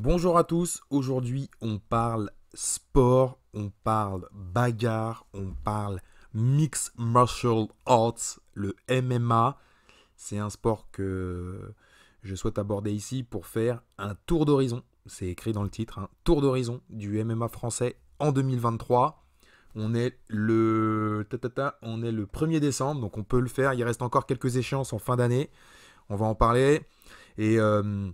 Bonjour à tous, aujourd'hui on parle sport, on parle bagarre, on parle mixed martial arts, le MMA. C'est un sport que je souhaite aborder ici pour faire un tour d'horizon, c'est écrit dans le titre, un hein. tour d'horizon du MMA français en 2023. On est le on est le 1er décembre, donc on peut le faire. Il reste encore quelques échéances en fin d'année. On va en parler. Et euh,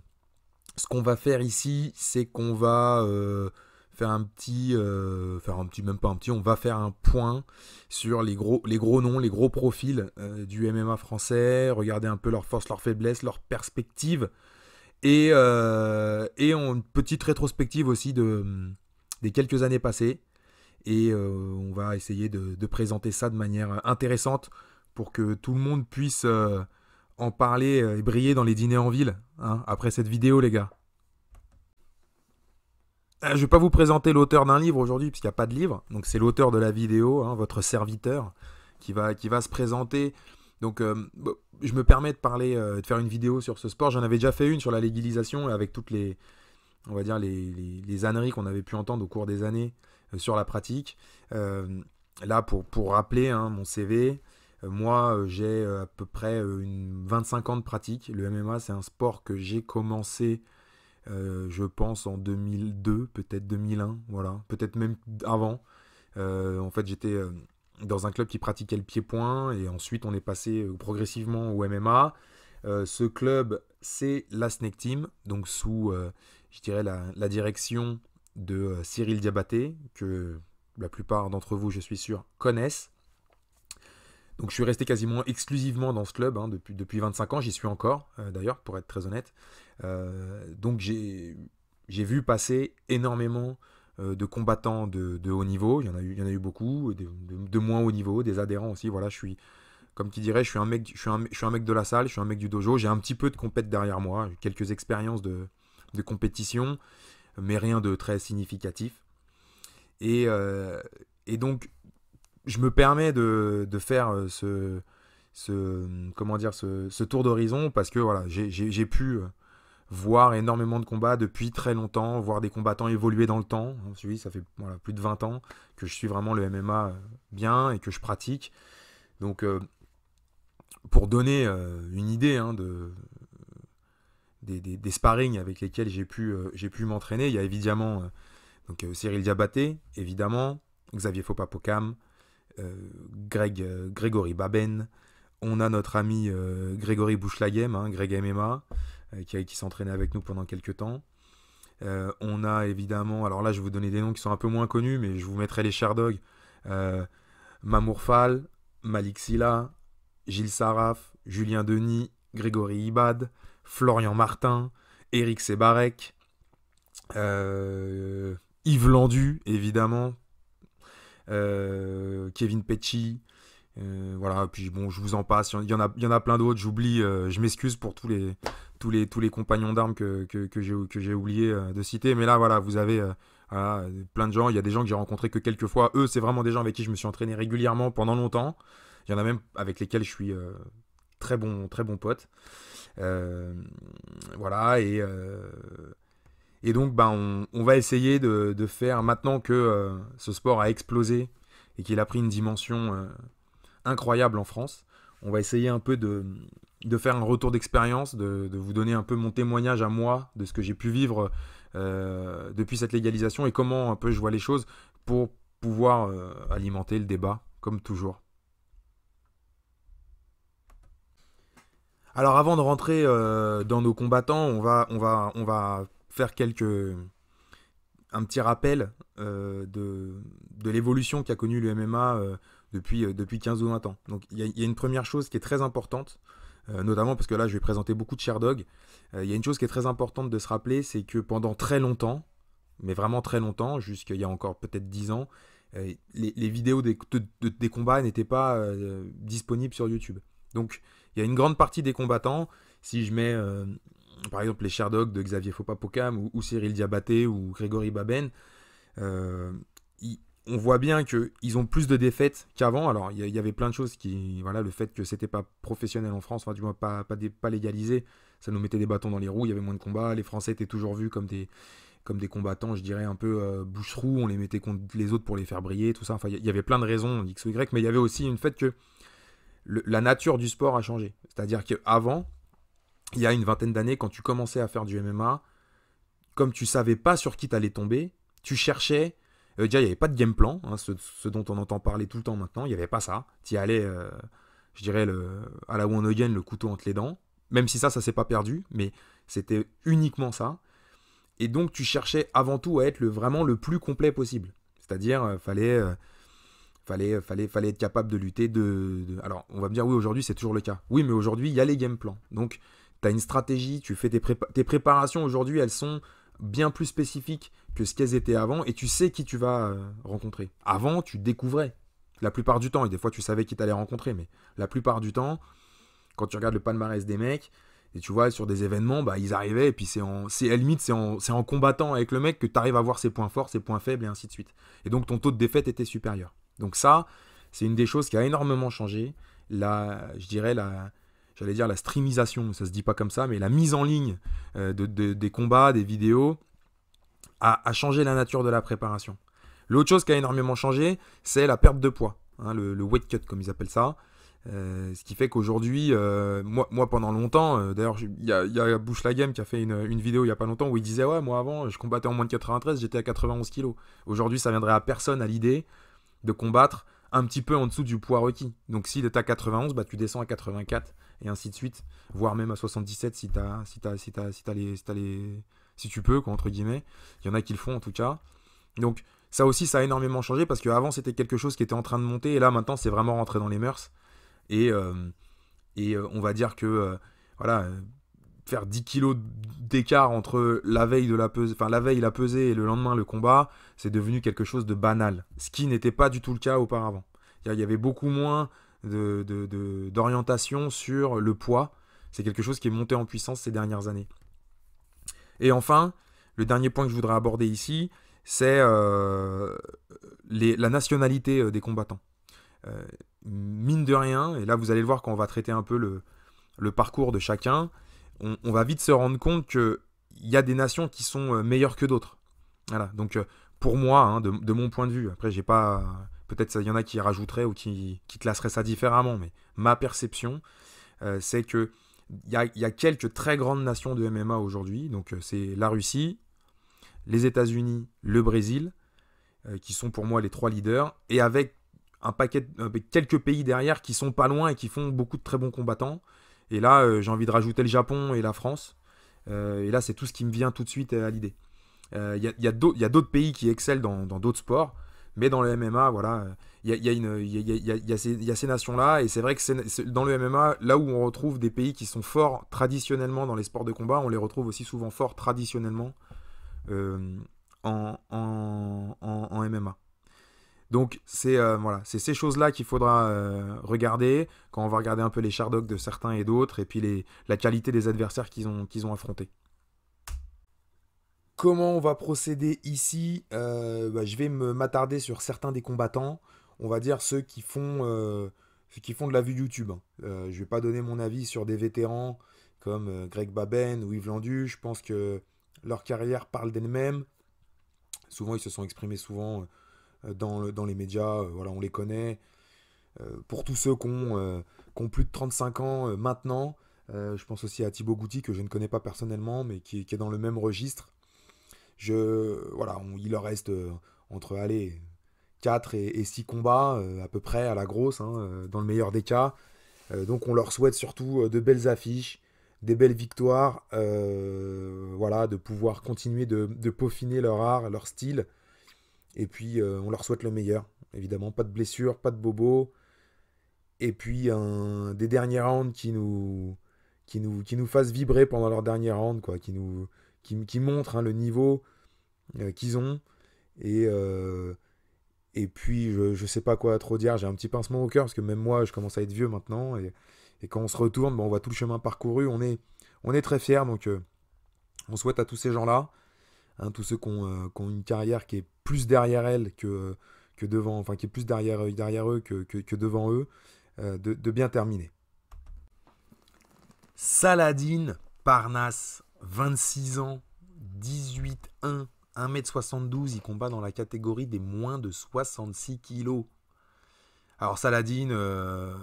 ce qu'on va faire ici, c'est qu'on va euh, faire un petit, euh, faire un petit, même pas un petit, on va faire un point sur les gros, les gros noms, les gros profils euh, du MMA français, regarder un peu leurs forces, leurs faiblesses, leurs perspectives, et, une petite rétrospective aussi des quelques années passées. Et on va essayer de, présenter ça de manière intéressante pour que tout le monde puisse en parler euh, et briller dans les dîners en ville, hein, après cette vidéo, les gars. Euh, je ne vais pas vous présenter l'auteur d'un livre aujourd'hui, puisqu'il n'y a pas de livre. Donc c'est l'auteur de la vidéo, hein, votre serviteur, qui va, qui va se présenter. Donc euh, je me permets de parler, de faire une vidéo sur ce sport. J'en avais déjà fait une sur la légalisation, avec toutes les, on va dire, les, âneries qu'on avait pu entendre au cours des années sur la pratique. là, pour, pour rappeler hein, mon CV, euh, moi, euh, j'ai euh, à peu près une 25 ans de pratique. Le MMA, c'est un sport que j'ai commencé, je pense, en 2002, peut-être 2001, voilà, peut-être même avant. en fait, j'étais dans un club qui pratiquait le pied-point et ensuite on est passé progressivement au MMA. ce club, c'est la Snake Team, donc sous, je dirais, la direction de Cyril Diabaté, que la plupart d'entre vous, je suis sûr, connaissent. Donc je suis resté quasiment exclusivement dans ce club hein, depuis, depuis 25 ans, j'y suis encore euh, d'ailleurs pour être très honnête. Euh, donc j'ai vu passer énormément euh, de combattants de, haut niveau, il y en a eu, il y en a eu beaucoup, de, moins haut niveau, des adhérents aussi, voilà je suis... Comme tu dirais, je suis, un mec, je, suis un, suis un mec de la salle, je suis un mec du dojo, j'ai un petit peu de compète derrière moi, quelques expériences de, compétition, mais rien de très significatif. Et, et donc, je me permets de, faire euh, ce, ce, comment dire, ce, tour d'horizon parce que voilà, j'ai pu euh, voir énormément de combats depuis très longtemps, voir des combattants évoluer dans le temps. ça fait plus de 20 ans que je suis vraiment le MMA euh, bien et que je pratique. Donc, pour donner une idée hein, de, des, des, sparring avec lesquels j'ai pu, pu m'entraîner, il y a évidemment donc, Cyril Diabaté, évidemment, Xavier Fopapocam, euh, Greg, euh, Grégory Baben, on a notre ami euh, Grégory Bouchlagem, hein, Greg MMA, qui, s'entraînait avec nous pendant quelques temps. on a évidemment, alors là je vais vous donner des noms qui sont un peu moins connus, mais je vous mettrai les Sherdogs. Euh, Mamourfal, Malik Silla, Gilles Saraf, Julien Denis, Grégory Ibad, Florian Martin, Eric Sebarek, Yves Landu, évidemment, euh, Kevin Pecci. Euh, voilà, puis bon, je vous en passe. Il y en a, il y en a plein d'autres, j'oublie, euh, je m'excuse pour tous les, tous les, tous les compagnons d'armes que, que j'ai oublié de citer. Mais là, voilà, vous avez plein de gens. Il y a des gens que j'ai rencontrés que quelques fois. Eux, c'est vraiment des gens avec qui je me suis entraîné régulièrement pendant longtemps. Il y en a même avec lesquels je suis très bon, très bon pote. voilà, et et donc, ben, on, va essayer de, faire, maintenant que euh, ce sport a explosé et qu'il a pris une dimension euh, incroyable en France, on va essayer un peu de, faire un retour d'expérience, de, vous donner un peu mon témoignage à moi de ce que j'ai pu vivre euh, depuis cette légalisation et comment un peu je vois les choses pour pouvoir alimenter le débat, comme toujours. Alors avant de rentrer dans nos combattants, on va, on va, on va faire quelques un petit rappel euh, de, de l'évolution qu'a connu le MMA euh, depuis, euh, depuis 15 ou 20 ans. Donc il y, a une première chose qui est très importante, notamment parce que là je vais présenter beaucoup de Sherdog. Il y a une chose qui est très importante de se rappeler, c'est que pendant très longtemps, mais vraiment très longtemps, jusqu'il y a encore peut-être 10 ans, les, vidéos des, des combats n'étaient pas disponibles sur YouTube. Donc il y a une grande partie des combattants, si je mets par exemple les Sherdogs de Xavier Fopapocam ou, Cyril Diabaté ou Grégory Baben, euh, on voit bien qu'ils ont plus de défaites qu'avant. Alors il y, avait plein de choses qui, voilà, le fait que c'était pas professionnel en France, du moins pas, pas, légalisé, ça nous mettait des bâtons dans les roues, il y avait moins de combats, les Français étaient toujours vus comme des comme des combattants, je dirais un peu euh, boucherous, on les mettait contre les autres pour les faire briller, tout ça. Enfin, il y, avait plein de raisons, X ou Y, mais il y avait aussi une fait que la nature du sport a changé. C'est-à-dire qu'avant, il y a une vingtaine d'années, quand tu commençais à faire du MMA, comme tu savais pas sur qui t'allais tomber, tu cherchais. Euh, déjà, il n'y avait pas de game plan, hein, ce, dont on entend parler tout le temps maintenant. Il n'y avait pas ça. Tu y allais, euh, je dirais, le, à la one again, le couteau entre les dents. Même si ça, ça s'est pas perdu, mais c'était uniquement ça. Et donc, tu cherchais avant tout à être vraiment le plus complet possible. C'est-à-dire, il euh, fallait fallait, fallait, fallait être capable de lutter. Alors, on va me dire, oui, aujourd'hui, c'est toujours le cas. Oui, mais aujourd'hui, il y a les game plans. Donc, une stratégie, tu fais tes, préparations aujourd'hui, elles sont bien plus spécifiques que ce qu'elles étaient avant et tu sais qui tu vas euh, rencontrer. Avant, tu découvrais la plupart du temps, et des fois tu savais qui t'allais rencontrer, mais la plupart du temps, quand tu regardes le palmarès des mecs, et tu vois, sur des événements, bah, ils arrivaient, et puis c'est en, limite, c'est en, combattant avec le mec que tu arrives à voir ses points forts, ses points faibles, et ainsi de suite. Et donc ton taux de défaite était supérieur. Donc ça, c'est une des choses qui a énormément changé. Là, je dirais, la, j'allais dire la streamisation, ça se dit pas comme ça, mais la mise en ligne euh, des combats, des vidéos, a, changé la nature de la préparation. L'autre chose qui a énormément changé, c'est la perte de poids, hein, le, weight cut comme ils appellent ça. Euh, ce qui fait qu'aujourd'hui, euh, moi, moi, pendant longtemps, d'ailleurs il y a, y Bush la qui a fait une, vidéo il n'y a pas longtemps où il disait ouais moi avant je combattais en moins de 93, j'étais à 91 kg. Aujourd'hui ça viendrait à personne à l'idée de combattre un petit peu en dessous du poids requis. Donc s'il est à 91, bah, tu descends à 84 et ainsi de suite, voire même à 77 si t'as, si si si les, si si tu peux, entre guillemets. Il y en a qui le font en tout cas. Donc ça aussi, ça a énormément changé parce qu'avant c'était quelque chose qui était en train de monter et là maintenant c'est vraiment rentré dans les mœurs. Et, euh, et euh, on va dire que euh, voilà, faire 10 kilos d'écart entre la veille de la pesée, enfin la veille la pesée et le lendemain le combat, c'est devenu quelque chose de banal. Ce qui n'était pas du tout le cas auparavant. Il y avait beaucoup moins d'orientation de, sur le poids. C'est quelque chose qui est monté en puissance ces dernières années. Et enfin, le dernier point que je voudrais aborder ici, c'est euh, la nationalité euh, des combattants. Euh, mine de rien, et là vous allez le voir quand on va traiter un peu le, le parcours de chacun, on, va vite se rendre compte qu'il y a des nations qui sont meilleures que d'autres. Voilà, donc pour moi, hein, de, de, mon point de vue, après j'ai pas Peut-être qu'il y en a qui rajouteraient ou qui, classeraient ça différemment, mais ma perception, euh, c'est que il y, a quelques très grandes nations de MMA aujourd'hui. Donc euh, c'est la Russie, les États-Unis, le Brésil, euh, qui sont pour moi les trois leaders, et avec un paquet, quelques pays derrière qui sont pas loin et qui font beaucoup de très bons combattants. Et là, j'ai envie de rajouter le Japon et la France. et là, c'est tout ce qui me vient tout de suite à l'idée. Il y a d'autres pays qui excellent dans d'autres sports. Mais dans le MMA, voilà, il y, a, ces, nations-là. Et c'est vrai que dans le MMA, là où on retrouve des pays qui sont forts traditionnellement dans les sports de combat, on les retrouve aussi souvent forts traditionnellement euh, en, MMA. Donc c'est euh, voilà, c'est ces choses-là qu'il faudra euh, regarder quand on va regarder un peu les chardocs de certains et d'autres et puis la qualité des adversaires qu'ils ont affrontés. Comment on va procéder ici euh, bah, Je vais m'attarder sur certains des combattants, on va dire ceux qui font, euh, font de la vue YouTube. Hein. Euh, je ne vais pas donner mon avis sur des vétérans comme Greg Baben ou Yves Landu. Je pense que leur carrière parle d'elle-même. Souvent, ils se sont exprimés souvent dans, les médias. voilà, on les connaît. pour tous ceux qui ont, plus de 35 ans maintenant, je pense aussi à Thibaut Goutti, que je ne connais pas personnellement, mais qui est dans le même registre. Je, voilà, il leur reste euh, entre, 4 et, 6 combats, euh, à peu près, à la grosse, hein, euh, dans le meilleur des cas. donc on leur souhaite surtout de belles affiches, des belles victoires, voilà, de pouvoir continuer de, peaufiner leur art, leur style. Et puis, on leur souhaite le meilleur, évidemment. Pas de blessures, pas de bobos. Et puis, des derniers rounds qui nous, qui, nous, qui nous fassent vibrer pendant leur dernier round, quoi. Qui nous, qui, montrent hein, le niveau euh, qu'ils ont. Et, euh, et puis, je, ne sais pas quoi trop dire, j'ai un petit pincement au cœur, parce que même moi, je commence à être vieux maintenant. Et, quand on se retourne, ben, on voit tout le chemin parcouru. On est, on est très fiers, donc euh, on souhaite à tous ces gens-là, hein, tous ceux qui ont, une carrière qui est plus derrière elles que, que devant, enfin, qui est plus derrière, derrière eux que, devant eux, de, bien terminer. Saladin Parnasse 26 ans, 18-1, 1m72, il combat dans la catégorie des moins de 66 kilos. Alors Saladin, euh,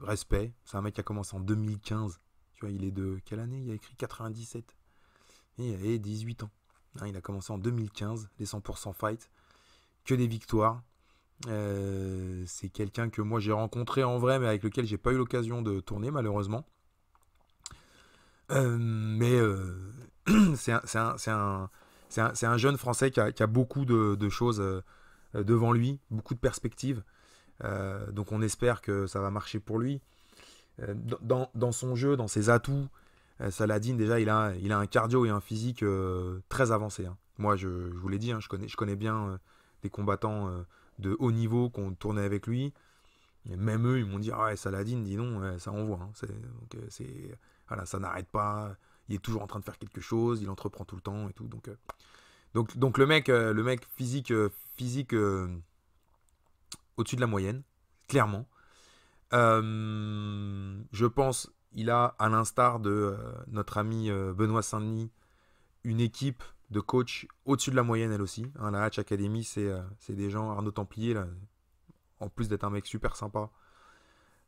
respect, c'est un mec qui a commencé en 2015. Tu vois, il est de quelle année Il a écrit 97. Il a 18 ans. Hein, il a commencé en 2015, les 100% fight, que des victoires. Euh, c'est quelqu'un que moi j'ai rencontré en vrai, mais avec lequel j'ai pas eu l'occasion de tourner malheureusement mais c'est un, jeune Français qui a, beaucoup de, choses euh, devant lui, beaucoup de perspectives. Euh, donc on espère que ça va marcher pour lui. Euh, dans, son jeu, dans ses atouts, Saladin, déjà, il a, un cardio et un physique très avancé. Hein. Moi, je, vous l'ai dit, hein, je, connais, bien des combattants de haut niveau qui ont tourné avec lui. même eux, ils m'ont dit ah ouais, Saladin, dis non, ça envoie. Hein. C'est, ça n'arrête pas. Il est toujours en train de faire quelque chose, il entreprend tout le temps et tout. Donc, euh, donc, donc le mec, euh, le mec physique, euh, physique au-dessus de la moyenne, clairement. je pense, il a, à l'instar de notre ami Benoît Saint-Denis, une équipe de coachs au-dessus de la moyenne, elle aussi. Hein. la Hatch Academy, c'est des gens, Arnaud Templier, là, en plus d'être un mec super sympa,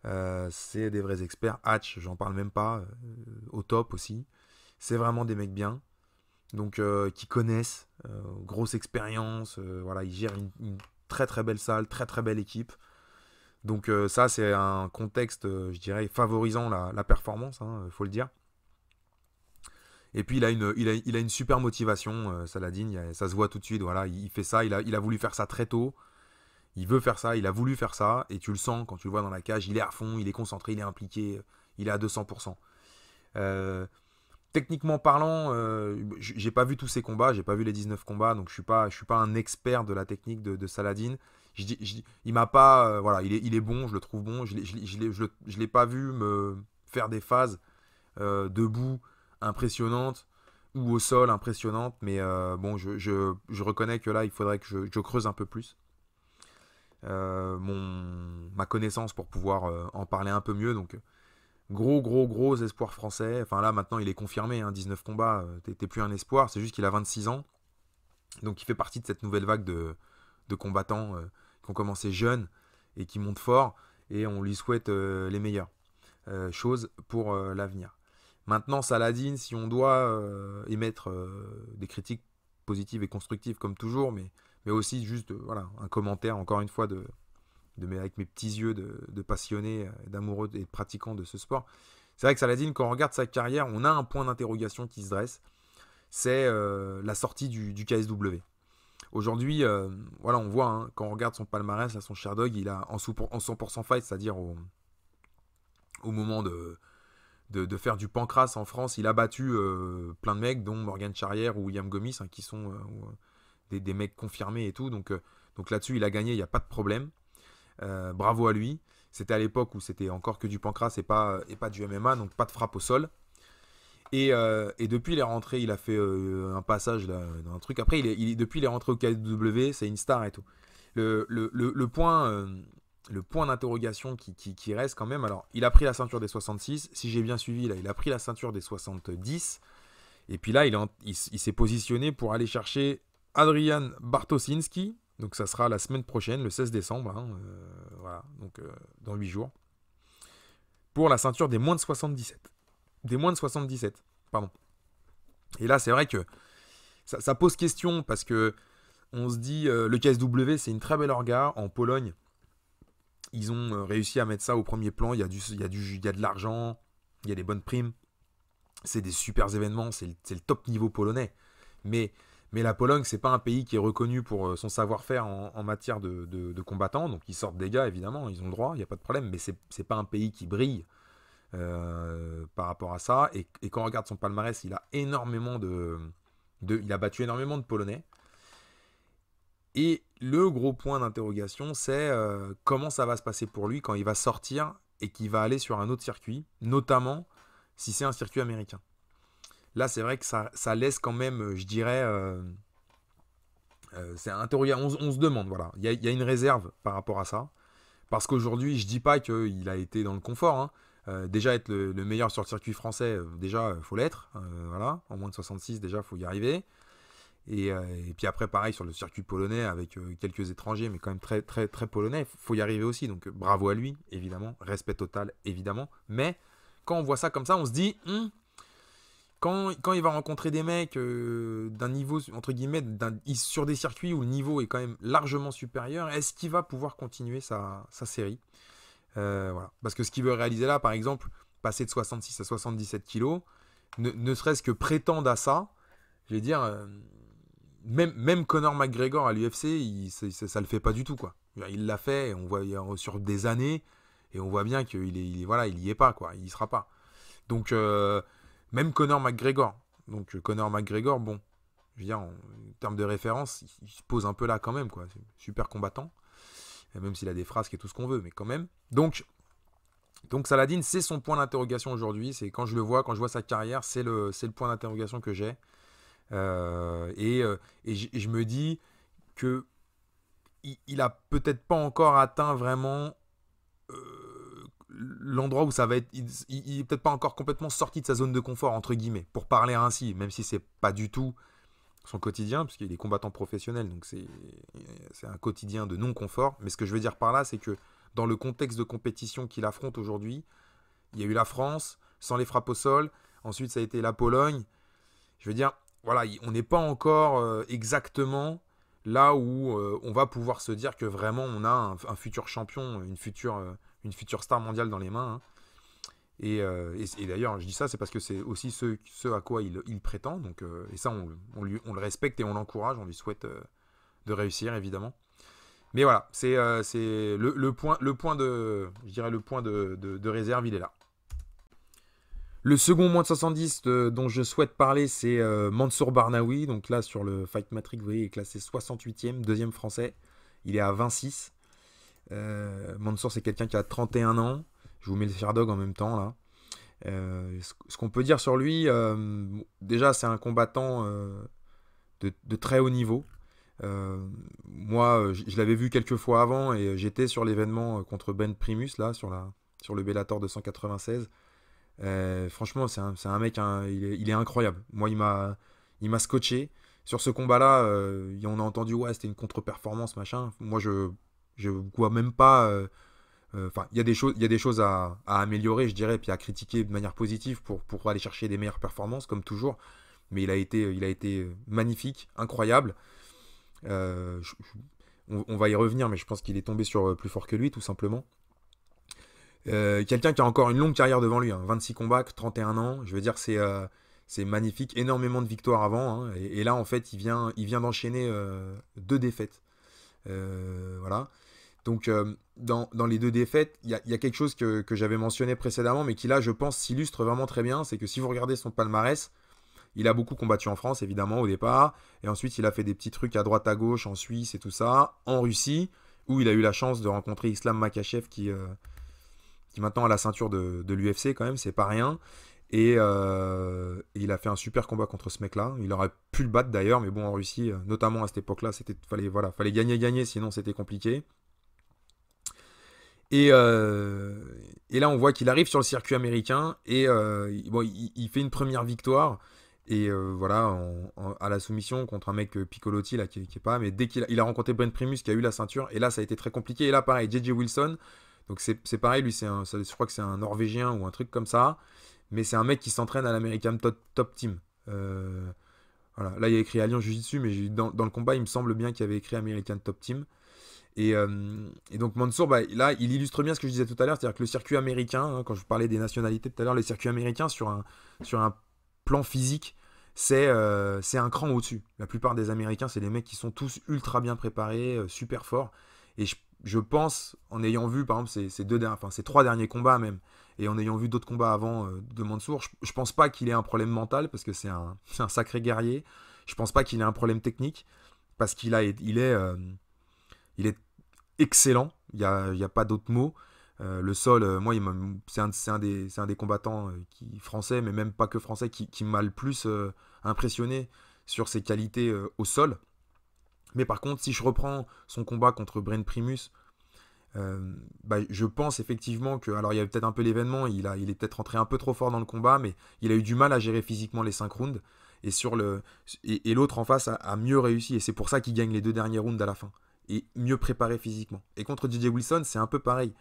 euh, c'est des vrais experts. Hatch, j'en parle même pas, euh, au top aussi. C'est vraiment des mecs bien. Donc, euh, qui connaissent, grosse expérience, voilà, ils gèrent une, très très belle salle, très très belle équipe. Donc ça, c'est un contexte, je dirais, favorisant la, performance, il hein, faut le dire. Et puis il a une, il a, une super motivation, ça Saladin, ça se voit tout de suite, voilà, il fait ça, il il a voulu faire ça très tôt, il veut faire ça, il a voulu faire ça, et tu le sens quand tu le vois dans la cage, il est à fond, il est concentré, il est impliqué, il est à 200%. Euh, techniquement parlant, euh, je j'ai pas vu tous ces combats, j'ai pas vu les 19 combats, donc je suis pas, je suis pas un expert de la technique de, Saladin. il m'a pas, euh, voilà, il est, il est, bon, je le trouve bon. Je, je l'ai pas vu me faire des phases debout impressionnantes ou au sol impressionnantes, mais bon, je, reconnais que là, il faudrait que je, creuse un peu plus. Euh, mon, ma connaissance pour pouvoir euh, en parler un peu mieux. Donc, gros, gros, gros espoir français. Enfin là, maintenant, il est confirmé, 19 hein, combats, euh, t'es plus un espoir, c'est juste qu'il a 26 ans. Donc il fait partie de cette nouvelle vague de, combattants qui ont commencé jeunes et qui montent fort, et on lui souhaite les meilleures choses pour l'avenir. Maintenant, Saladin, si on doit émettre des critiques positives et constructives comme toujours, mais mais aussi juste euh, voilà, un commentaire, encore une fois, de, avec mes petits yeux de, passionné, euh, d'amoureux et de pratiquant de ce sport. C'est vrai que Saladin, quand on regarde sa carrière, on a un point d'interrogation qui se dresse, c'est euh, la sortie du, KSW. Aujourd'hui, voilà, on voit, hein, quand on regarde son palmarès, là, son Sherdog, il a en, 100% fight, c'est-à-dire au, moment de, de, faire du pancras en France, il a battu plein de mecs, dont Morgan Charrière ou William Gomis, hein, qui sont des, mecs confirmés et tout. Donc, euh, donc là-dessus, il a gagné, il n'y a pas de problème. Euh, bravo à lui. C'était à l'époque où c'était encore que du pancras et pas, et pas du MMA, donc pas de frappe au sol. Euh, et, depuis, il est rentré, il a fait un passage là, dans un truc. Après, il, est, depuis, il est rentré au KW, c'est une star et tout. Le, point, le point d'interrogation qui, reste quand même, alors, il a pris la ceinture des 66, si j'ai bien suivi, là, il a pris la ceinture des 70. Et puis là, il, il s'est positionné pour aller chercher Adrian Bartosinski. Donc ça sera la semaine prochaine, le 16 décembre. Hein, euh, voilà, donc euh, dans 8 jours. Pour la ceinture des moins de 77. Des moins de 77, pardon. Et là, c'est vrai que ça, pose question parce que on se dit, euh, le KSW, c'est une très belle orga en Pologne. Ils ont réussi à mettre ça au premier plan. Il y a, du, il y a, du, il y a de l'argent, il y a des bonnes primes. C'est des super événements, c'est le top niveau polonais. Mais mais la Pologne, c'est pas un pays qui est reconnu pour euh, son savoir-faire en, matière de, combattants. Donc ils sortent des gars, évidemment, ils ont le droit, il n'y a pas de problème. Mais c'est pas un pays qui brille euh, par rapport à ça. Et, quand on regarde son palmarès, il a énormément de, il a battu énormément de Polonais. Et le gros point d'interrogation, c'est euh, comment ça va se passer pour lui quand il va sortir et qu'il va aller sur un autre circuit, notamment si c'est un circuit américain. Là, c'est vrai que ça, laisse quand même, euh, je dirais, euh, euh, c'est un c'est on, on, se demande, voilà. Il y, a une réserve par rapport à ça. Parce qu'aujourd'hui, je dis pas qu'il a été dans le confort. Hein. déjà, être le, meilleur sur le circuit français, déjà, faut l'être. voilà. En moins de 66, déjà, faut y arriver. Et, puis après, pareil, sur le circuit polonais, avec quelques étrangers, mais quand même très, très, très polonais, faut y arriver aussi. Donc, bravo à lui, évidemment. Respect total, évidemment. Mais quand on voit ça comme ça, on se dit, hmm, quand, quand, il va rencontrer des mecs euh, d'un niveau, entre guillemets, sur des circuits où le niveau est quand même largement supérieur, est-ce qu'il va pouvoir continuer sa, série euh, voilà. Parce que ce qu'il veut réaliser là, par exemple, passer de 66 à 77 kilos, ne, serait-ce que prétendre à ça, je vais dire, euh, même, même Conor McGregor à l'UFC, ça, ne le fait pas du tout. quoi. Il l'a fait, on voit sur des années, et on voit bien qu'il est, il, voilà, il y est pas, quoi. il sera pas. Donc même Conor McGregor. Donc euh, Conor McGregor, bon, je veux dire, en, termes de référence, il, se pose un peu là quand même, quoi. Super combattant. Même s'il a des phrases qui est tout ce qu'on veut, mais quand même. Donc, donc Saladin, c'est son point d'interrogation aujourd'hui. C'est quand je le vois, quand je vois sa carrière, c'est le, c'est le point d'interrogation que j'ai. Euh, euh, et, je me dis que il, a peut-être pas encore atteint vraiment l'endroit où ça va être, il, est peut-être pas encore complètement sorti de sa zone de confort entre guillemets, pour parler ainsi, même si c'est pas du tout son quotidien, puisqu'il est combattant professionnel, donc c'est un quotidien de non-confort. Mais ce que je veux dire par là, c'est que dans le contexte de compétition qu'il affronte aujourd'hui, il y a eu la France, sans les frappes au sol, ensuite ça a été la Pologne. Je veux dire, voilà, on n'est pas encore euh, exactement là où euh, on va pouvoir se dire que vraiment on a un futur champion, une future euh, une future star mondiale dans les mains. Hein. Euh, et, d'ailleurs, je dis ça, c'est parce que c'est aussi ce, à quoi il, prétend. Donc, euh, et ça, on, le respecte et on l'encourage, on lui souhaite euh, de réussir, évidemment. Mais voilà, c'est le, le, point, le point de, je dirais le point de, réserve, il est là. Le second moins de 70 dont je souhaite parler, c'est Mansour Barnaoui. Donc là, sur le Fight Matrix, vous voyez, il est classé 68e, deuxième français. Il est à 26. Euh, Mansour, c'est quelqu'un qui a 31 ans. Je vous mets le Sherdog en même temps là. Euh, ce qu'on peut dire sur lui, euh, déjà c'est un combattant de, très haut niveau. moi, je, l'avais vu quelques fois avant et j'étais sur l'événement contre Ben Primus là sur la sur le Bellator 296. franchement, c'est un, mec, hein, il, est, incroyable. Moi, il m'a il m'a scotché sur ce combat-là. on a entendu ouais, c'était une contre-performance machin. Moi, je je vois même pas. Euh, euh, enfin, il y a des choses, il des choses à, améliorer, je dirais, puis à critiquer de manière positive pour, aller chercher des meilleures performances, comme toujours. Mais il a été, il a été euh, magnifique, incroyable. on, va y revenir, mais je pense qu'il est tombé sur plus fort que lui, tout simplement. Quelqu'un qui a encore une longue carrière devant lui, 26 hein, combats, 31 ans. Je veux dire, c'est c'est magnifique, énormément de victoires avant. Hein, et, là, en fait, il vient, il vient d'enchaîner deux défaites. voilà. Donc euh, dans, les deux défaites, il y, a, quelque chose que, j'avais mentionné précédemment, mais qui là, je pense, s'illustre vraiment très bien, c'est que si vous regardez son palmarès, il a beaucoup combattu en France, évidemment, au départ, et ensuite il a fait des petits trucs à droite, à gauche, en Suisse et tout ça, en Russie, où il a eu la chance de rencontrer Islam Makachev, qui, euh, qui maintenant a la ceinture de, l'UFC quand même, c'est pas rien. Euh, et, il a fait un super combat contre ce mec-là. Il aurait pu le battre d'ailleurs, mais bon, en Russie, notamment à cette époque-là, c'était fallait, voilà, fallait gagner, gagner, sinon c'était compliqué. Euh, et, là, on voit qu'il arrive sur le circuit américain et euh, il, fait une première victoire. Et euh, voilà, à la soumission contre un mec Piccolotti, là, qui, n'est pas. Mais dès qu'il a, il a rencontré Brent Primus, qui a eu la ceinture, et là, ça a été très compliqué. Et là, pareil, JJ Wilson. Donc, c'est pareil, lui, je crois que c'est un Norvégien ou un truc comme ça. Mais c'est un mec qui s'entraîne à l'American top, Team. voilà, là, il y a écrit Alliance Jiu-Jitsu, mais dans, dans, le combat, il me semble bien qu'il avait écrit American Top Team. Euh, et, donc Mansour, bah, là, il illustre bien ce que je disais tout à l'heure, c'est-à-dire que le circuit américain, hein, quand je vous parlais des nationalités tout à l'heure, le circuit américain sur un, sur un plan physique, c'est euh, un cran au-dessus. La plupart des Américains, c'est des mecs qui sont tous ultra bien préparés, euh, super forts. Et je, pense, en ayant vu par exemple ces, deux derniers, enfin, ces trois derniers combats même, et en ayant vu d'autres combats avant de Mansour, je, pense pas qu'il ait un problème mental, parce que c'est un, sacré guerrier. Je pense pas qu'il ait un problème technique, parce qu'il il est, il est excellent, il n'y a, pas d'autre mot. Euh, le sol, euh, moi, c'est un, des combattants euh, qui, français, mais même pas que français, qui, m'a le plus impressionné sur ses qualités au sol. Mais par contre, si je reprends son combat contre Bren Primus, bah, je pense effectivement que. Alors, il y a peut-être un peu l'événement, il, il est peut-être rentré un peu trop fort dans le combat, mais il a eu du mal à gérer physiquement les 5 rounds. Et, l'autre en face a, a, mieux réussi, et c'est pour ça qu'il gagne les deux derniers rounds à la fin et mieux préparé physiquement. Et contre Didier Wilson, c'est un peu pareil.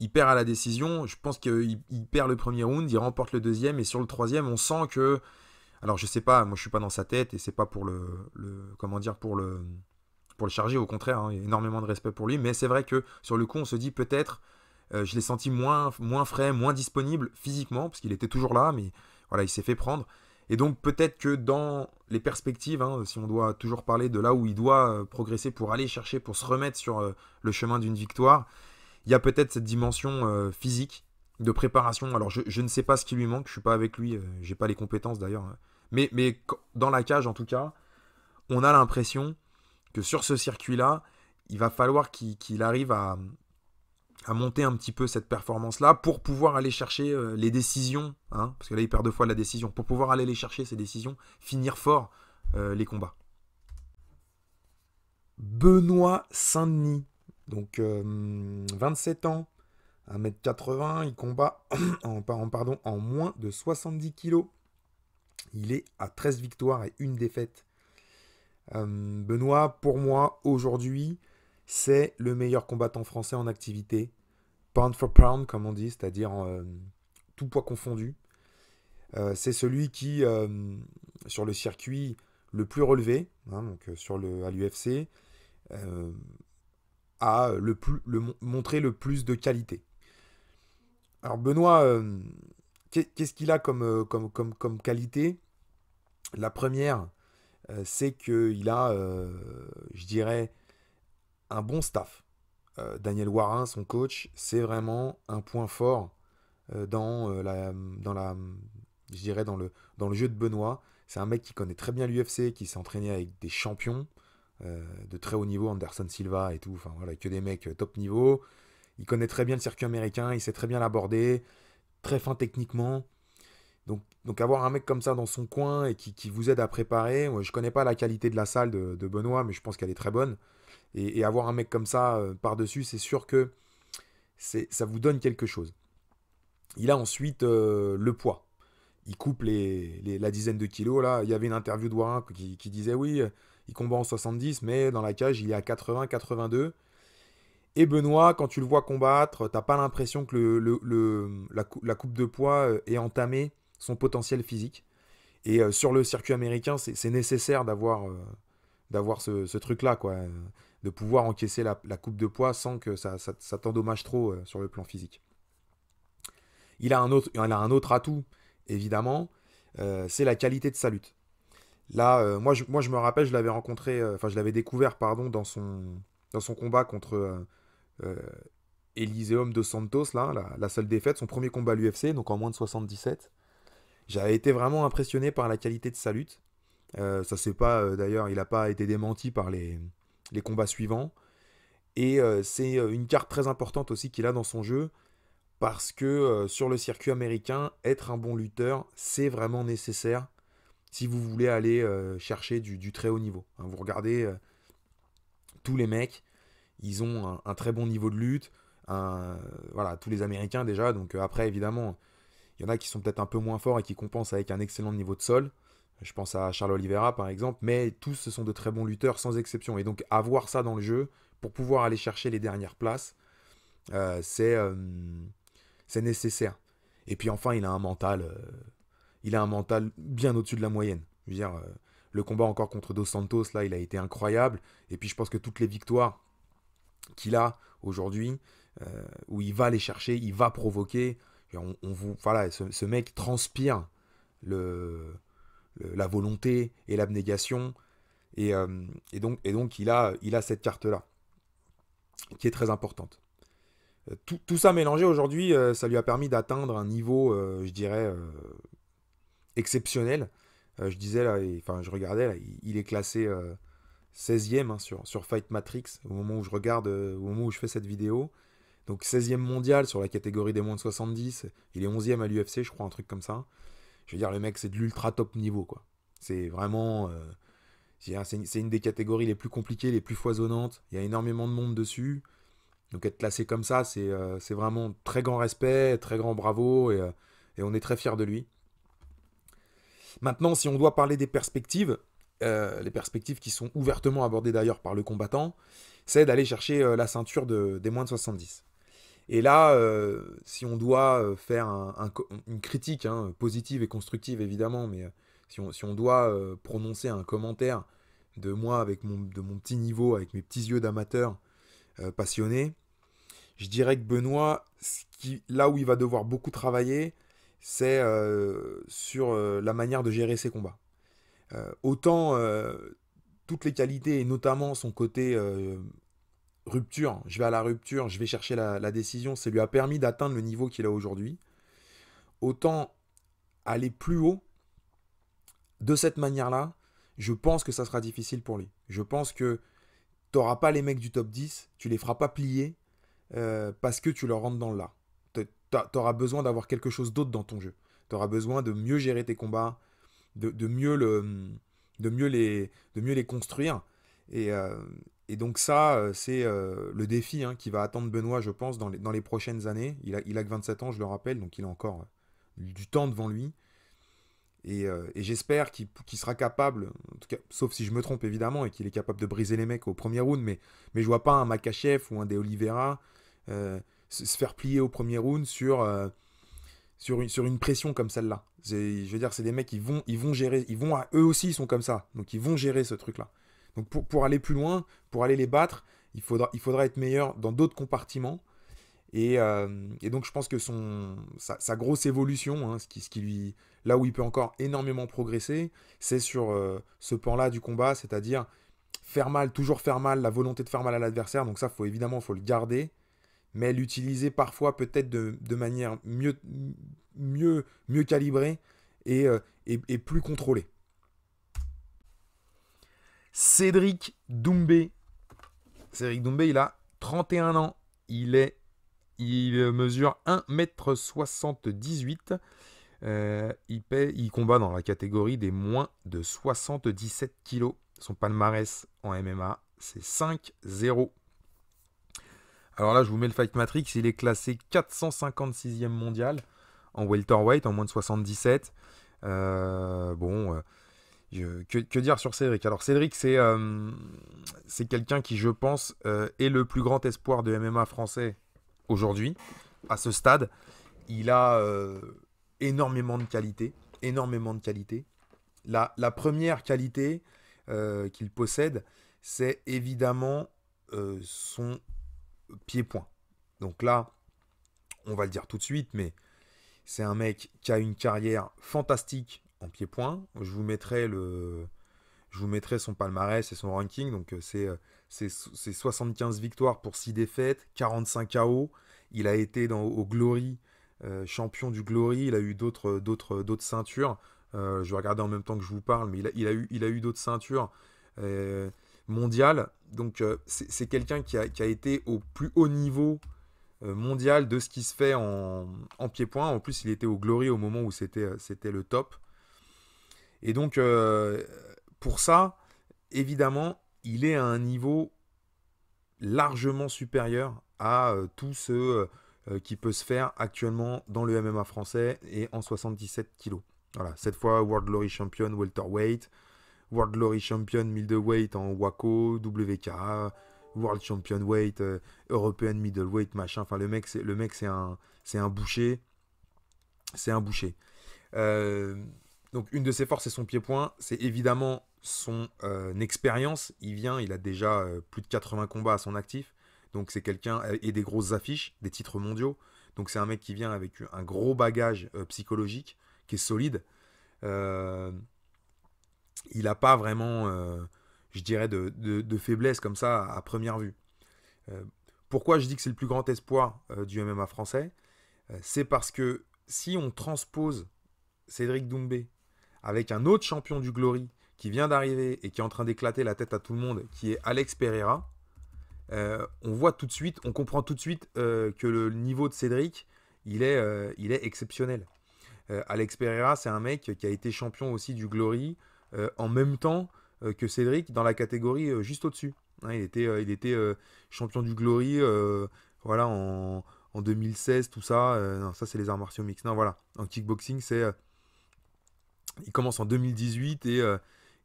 Il perd à la décision, je pense qu'il perd le premier round, il remporte le deuxième, et sur le troisième, on sent que. Alors je sais pas, moi je suis pas dans sa tête, et c'est pas pour le, le, Comment dire Pour le. Pour le charger, au contraire, hein, énormément de respect pour lui, mais c'est vrai que sur le coup, on se dit peut-être. Euh, je l'ai senti moins, moins frais, moins disponible physiquement, parce qu'il était toujours là, mais voilà, il s'est fait prendre. Et donc peut-être que dans les perspectives, hein, si on doit toujours parler de là où il doit euh, progresser pour aller chercher, pour se remettre sur euh, le chemin d'une victoire, il y a peut-être cette dimension euh, physique de préparation. Alors je, ne sais pas ce qui lui manque, je ne suis pas avec lui, j'ai pas les compétences d'ailleurs. Hein. Mais, mais dans la cage en tout cas, on a l'impression que sur ce circuit-là, il va falloir qu'il arrive à, à monter un petit peu cette performance-là pour pouvoir aller chercher euh, les décisions, hein, parce que là il perd deux fois la décision, pour pouvoir aller les chercher ces décisions, finir fort euh, les combats. Benoît Saint-Denis, donc 27 euh, ans, 1m80, il combat en, pardon, en moins de 70 kg. Il est à 13 victoires et une défaite. Benoît, pour moi, aujourd'hui, c'est le meilleur combattant français en activité, pound for pound, comme on dit, c'est-à-dire euh, tout poids confondu. Euh, c'est celui qui, euh, sur le circuit le plus relevé, hein, donc sur le, à l'UFC, a le plus, le, montré le plus de qualité. Alors Benoît, qu'est-ce qu'il a comme, comme, comme qualité La première, c'est qu'il a, je dirais, un bon staff. Euh, Daniel Warin, son coach, c'est vraiment un point fort euh, dans, euh, la, dans la, je dirais dans le, dans le jeu de Benoît. C'est un mec qui connaît très bien l'UFC, qui s'est entraîné avec des champions de très haut niveau, Anderson Silva et tout, enfin voilà, que des mecs top niveau. Il connaît très bien le circuit américain, il sait très bien l'aborder, très fin techniquement. Donc, donc, avoir un mec comme ça dans son coin et qui, vous aide à préparer, moi, je ne connais pas la qualité de la salle de Benoît, mais je pense qu'elle est très bonne. Et, avoir un mec comme ça euh, par-dessus, c'est sûr que ça vous donne quelque chose. Il a ensuite euh, le poids. Il coupe les, la dizaine de kilos. Là, il y avait une interview de Warren qui, disait oui, euh, il combat en 70, mais dans la cage, il est à 80-82. Et Benoît, quand tu le vois combattre, t'as pas l'impression que la, coupe de poids ait entamé son potentiel physique. Et sur le circuit américain, c'est nécessaire d'avoir ce, ce truc-là. quoi de pouvoir encaisser la, coupe de poids sans que ça, t'endommage trop euh, sur le plan physique. Il a un autre, a un autre atout, évidemment, euh, c'est la qualité de sa lutte. Là, euh, moi, je, me rappelle, je l'avais rencontré, enfin, je l'avais découvert, pardon, dans son, dans son combat contre Eliseum de Santos, là, la, seule défaite, son premier combat à l'UFC, donc en moins de 77. J'avais été vraiment impressionné par la qualité de sa lutte. ça c'est pas, d'ailleurs, il n'a pas été démenti par les, les combats suivants. Et euh, c'est euh, une carte très importante aussi qu'il a dans son jeu, parce que euh, sur le circuit américain, être un bon lutteur, c'est vraiment nécessaire si vous voulez aller chercher du, très haut niveau. Hein, vous regardez tous les mecs, ils ont un, très bon niveau de lutte, voilà, tous les Américains déjà, donc après évidemment, il y en a qui sont peut-être un peu moins forts et qui compensent avec un excellent niveau de sol. Je pense à Charles Oliveira par exemple, mais tous ce sont de très bons lutteurs sans exception. Et donc avoir ça dans le jeu pour pouvoir aller chercher les dernières places, euh, euh, c'est nécessaire. Et puis enfin, il a un mental, euh, il a un mental bien au-dessus de la moyenne. dire, le combat encore contre Dos Santos là, il a été incroyable. Et puis je pense que toutes les victoires qu'il a aujourd'hui, où il va les chercher, il va provoquer. On, vous, voilà, ce mec transpire le la volonté et l'abnégation. Et, euh, donc, il, a, cette carte-là, qui est très importante. Euh, tout, ça mélangé aujourd'hui, euh, ça lui a permis d'atteindre un niveau, je dirais, exceptionnel. je disais, là, enfin je regardais, il, est classé 16e hein, sur, Fight Matrix au moment où je regarde, au moment où je fais cette vidéo. Donc 16e mondial sur la catégorie des moins de 70. Il est 11e à l'UFC, je crois, un truc comme ça. Je veux dire, le mec, c'est de l'ultra top niveau, quoi. C'est vraiment. Euh, c'est une, des catégories les plus compliquées, les plus foisonnantes. Il y a énormément de monde dessus. Donc être classé comme ça, c'est euh, vraiment très grand respect, très grand bravo, euh, et, on est très fiers de lui. Maintenant, si on doit parler des perspectives, les perspectives qui sont ouvertement abordées d'ailleurs par le combattant, c'est d'aller chercher la ceinture de, des moins de 70. Et là, euh, si on doit euh, faire une critique, hein, positive et constructive évidemment, mais euh, si on, doit prononcer un commentaire de moi avec mon, de mon petit niveau, avec mes petits yeux d'amateur passionné, je dirais que Benoît, là où il va devoir beaucoup travailler, c'est sur la manière de gérer ses combats. autant toutes les qualités, et notamment son côté rupture, je vais à la rupture, je vais chercher la, décision, ça lui a permis d'atteindre le niveau qu'il a aujourd'hui. Autant aller plus haut de cette manière-là, je pense que ça sera difficile pour lui. Je pense que tu n'auras pas les mecs du top 10, tu les feras pas plier euh, parce que tu leur rentres dans le là. Tu auras besoin d'avoir quelque chose d'autre dans ton jeu. Tu auras besoin de mieux gérer tes combats, de, mieux, le, de, mieux les, de mieux les construire. Et, euh, et donc ça, euh, c'est euh, le défi hein, qui va attendre Benoît, je pense, dans les, prochaines années. Il a, que 27 ans, je le rappelle, donc il a encore euh, du temps devant lui. Et, j'espère qu'il sera capable, sauf si je me trompe évidemment, et qu'il est capable de briser les mecs au premier round. Mais, mais je vois pas un Makachev ou un des Oliveira se, faire plier au premier round sur, sur, une, pression comme celle-là. Je veux dire, c'est des mecs qui vont, ils vont gérer, ils vont, eux aussi, ils sont comme ça. Donc ils vont gérer ce truc-là. Donc pour, aller plus loin, pour aller les battre, il faudra, il faudra être meilleur dans d'autres compartiments. Et, euh, donc je pense que son, sa, grosse évolution, hein, ce qui, ce qui lui, là où il peut encore énormément progresser, c'est sur euh, ce pan-là du combat, c'est-à-dire faire mal, toujours faire mal, la volonté de faire mal à l'adversaire. Donc ça, faut évidemment, faut le garder, mais l'utiliser parfois peut-être de, manière mieux, mieux, mieux calibrée et, euh, et plus contrôlée. Cédric Doumbé. Cédric Doumbé, il a 31 ans. Il, est, il mesure 1m78. Euh, il, il combat dans la catégorie des moins de 77 kg. Son palmarès en MMA, c'est 5-0. Alors là, je vous mets le Fight Matrix. Il est classé 456e mondial en welterweight, en moins de 77. Euh, bon, euh, euh, que, dire sur Cédric Alors Cédric, euh, c'est quelqu'un qui, je pense, euh, est le plus grand espoir de MMA français aujourd'hui, à ce stade. Il a énormément de qualité, énormément de qualité. La, la première qualité qu'il possède, c'est évidemment son pied-point. Donc là, on va le dire tout de suite, mais c'est un mec qui a une carrière fantastique en pied-point. Je vous mettrai le, je vous mettrai son palmarès et son ranking. Donc euh, c'est 75 euh, victoires pour 6 défaites, 45 KO. Il a été dans, au Glory, euh, champion du Glory. Il a eu d'autres d'autres d'autres ceintures. je vais regarder en même temps que je vous parle, mais il a, eu il a eu d'autres ceintures mondiales. Donc c'est quelqu'un qui a, qui a, été au plus haut niveau mondial de ce qui se fait en, en pied-point. En plus, il était au Glory au moment où c'était le top. Et donc, euh, pour ça, évidemment, il est à un niveau largement supérieur à euh, tout ce euh, qui peut se faire actuellement dans le MMA français et en 77 kg. Voilà, cette fois World Glory Champion welterweight, World Glory Champion middleweight en Waco, WK, World Champion weight, European middleweight, machin. Enfin, le mec, c'est le mec, c'est un, c'est un boucher, c'est un boucher. Donc une de ses forces, c'est son pied-point, c'est évidemment son euh, expérience. Il vient, il a déjà euh, plus de 80 combats à son actif. Donc c'est quelqu'un euh, et des grosses affiches, des titres mondiaux. Donc c'est un mec qui vient avec un gros bagage psychologique qui est solide. il n'a pas vraiment, je dirais, de, faiblesse comme ça à, première vue. pourquoi je dis que c'est le plus grand espoir du MMA français C'est parce que si on transpose Cédric Doumbé avec un autre champion du Glory qui vient d'arriver et qui est en train d'éclater la tête à tout le monde, qui est Alex Pereira, euh, on voit tout de suite, on comprend tout de suite euh, que le niveau de Cédric, il est, euh, il est exceptionnel. Alex Pereira, c'est un mec qui a été champion aussi du Glory en même temps que Cédric dans la catégorie juste au-dessus. Hein, il était, il était champion du Glory voilà, en, en, 2016, tout ça. non, ça, c'est les arts martiaux mix. Non, voilà. En kickboxing, c'est il commence en 2018 et euh,